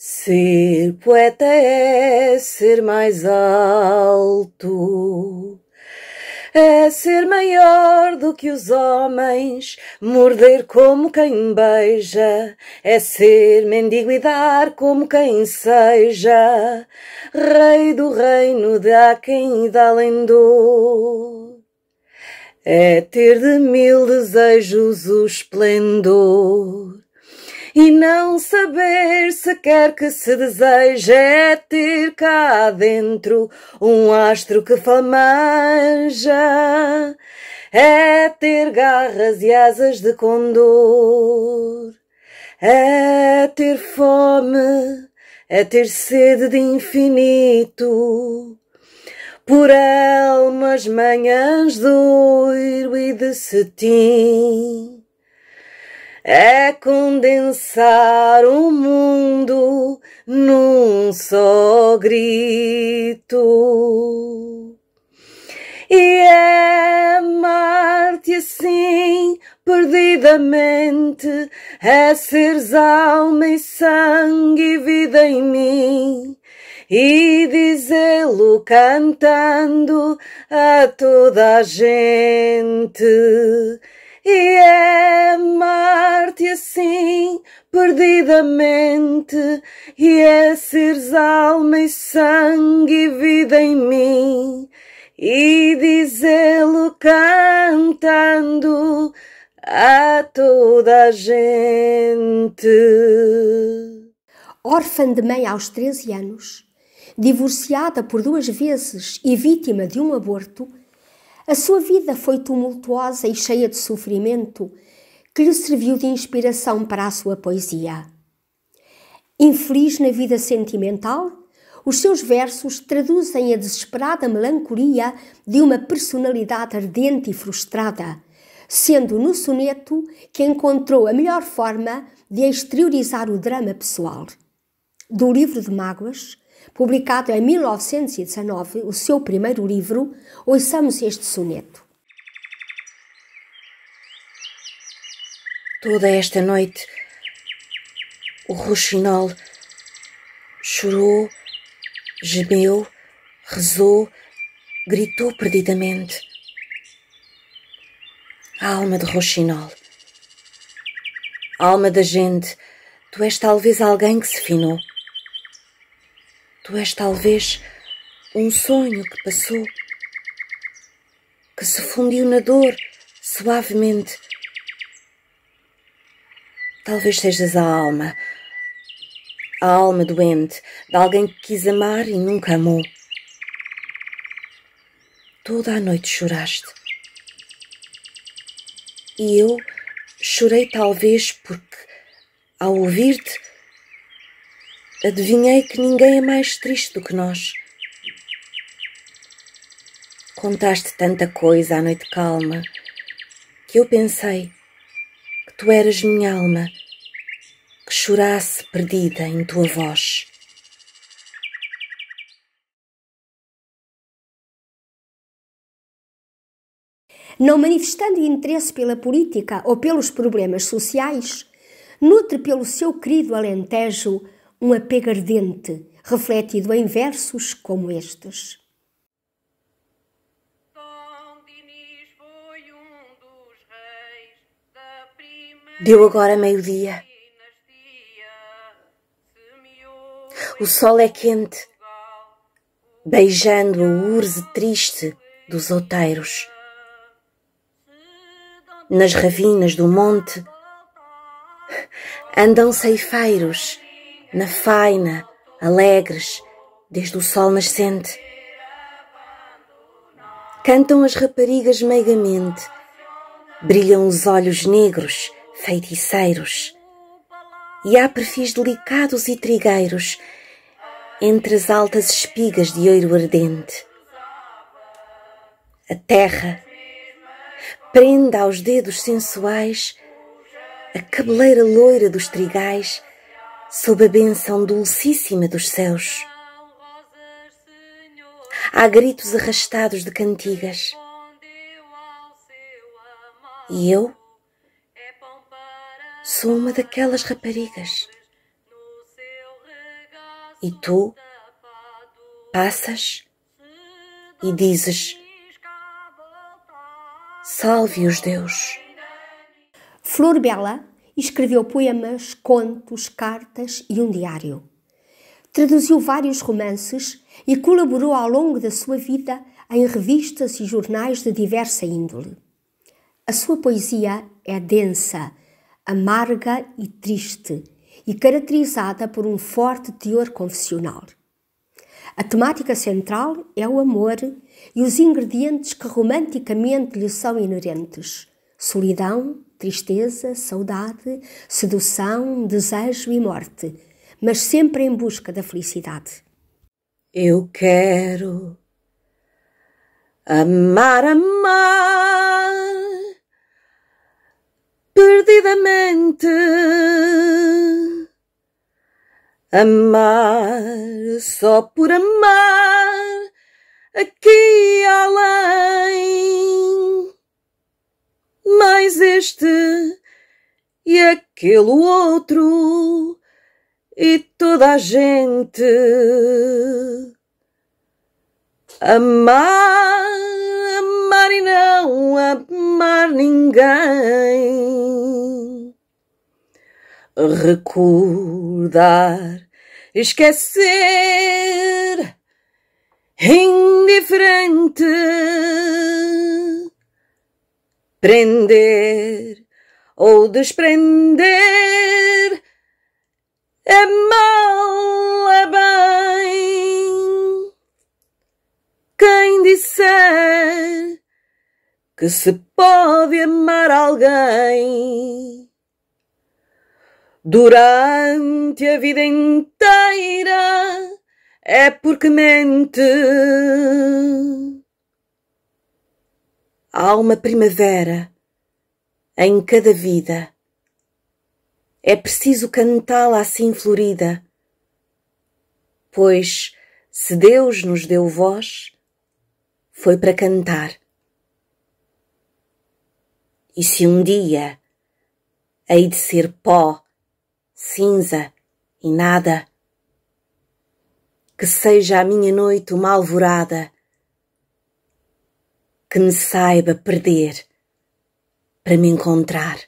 Ser poeta é ser mais alto, é ser maior do que os homens, morder como quem beija, é ser mendigo e dar como quem seja, rei do reino dá quem e dá além dor. É ter de mil desejos o esplendor e não saber sequer que se deseja é ter cá dentro um astro que flamanja, é ter garras e asas de condor, é ter fome, é ter sede de infinito. Por elmas manhãs de ouro e de cetim é condensar o mundo num só grito. E é Marte assim, perdidamente, é seres alma e sangue e vida em mim. E dizê-lo cantando a toda a gente. E é Marte e assim, perdidamente, e é seres alma e sangue e vida em mim, e dizê-lo cantando a toda a gente. Órfã de mãe aos 13 anos, divorciada por duas vezes e vítima de um aborto, a sua vida foi tumultuosa e cheia de sofrimento que lhe serviu de inspiração para a sua poesia. Infeliz na vida sentimental, os seus versos traduzem a desesperada melancolia de uma personalidade ardente e frustrada, sendo no soneto que encontrou a melhor forma de exteriorizar o drama pessoal. Do livro de Mágoas, publicado em 1919, o seu primeiro livro, ouçamos este soneto. Toda esta noite o roxinol chorou, gemeu, rezou, gritou perdidamente. A alma de roxinol. Alma da gente, tu és talvez alguém que se finou. Tu és talvez um sonho que passou, que se fundiu na dor suavemente Talvez sejas a alma. A alma doente de alguém que quis amar e nunca amou. Toda a noite choraste. E eu chorei, talvez, porque, ao ouvir-te, adivinhei que ninguém é mais triste do que nós. Contaste tanta coisa à noite calma que eu pensei que tu eras minha alma chorasse perdida em tua voz. Não manifestando interesse pela política ou pelos problemas sociais, nutre pelo seu querido Alentejo um apego ardente, refletido em versos como estes. Deu agora meio-dia. O sol é quente, beijando a urze triste dos outeiros. Nas ravinas do monte andam ceifeiros na faina, alegres, desde o sol nascente. Cantam as raparigas meigamente, brilham os olhos negros, feiticeiros, e há perfis delicados e trigueiros entre as altas espigas de ouro ardente. A terra prende aos dedos sensuais a cabeleira loira dos trigais sob a benção dulcíssima dos céus. Há gritos arrastados de cantigas. E eu sou uma daquelas raparigas e tu passas e dizes: Salve-os, Deus. Flor Bela escreveu poemas, contos, cartas e um diário. Traduziu vários romances e colaborou ao longo da sua vida em revistas e jornais de diversa índole. A sua poesia é densa, amarga e triste e caracterizada por um forte teor confessional. A temática central é o amor e os ingredientes que romanticamente lhe são inerentes: solidão, tristeza, saudade, sedução, desejo e morte, mas sempre em busca da felicidade. Eu quero amar, amar perdidamente. Amar só por amar, aqui e além. Mais este e aquele outro e toda a gente. Amar, amar e não amar ninguém. recordar, esquecer, indiferente, prender ou desprender, é mal, é bem. Quem disser que se pode amar alguém durante a vida inteira é porque mente. Há uma primavera em cada vida. É preciso cantá-la assim florida, pois se Deus nos deu voz, foi para cantar. E se um dia hei de ser pó cinza e nada. Que seja a minha noite uma alvorada, que me saiba perder para me encontrar.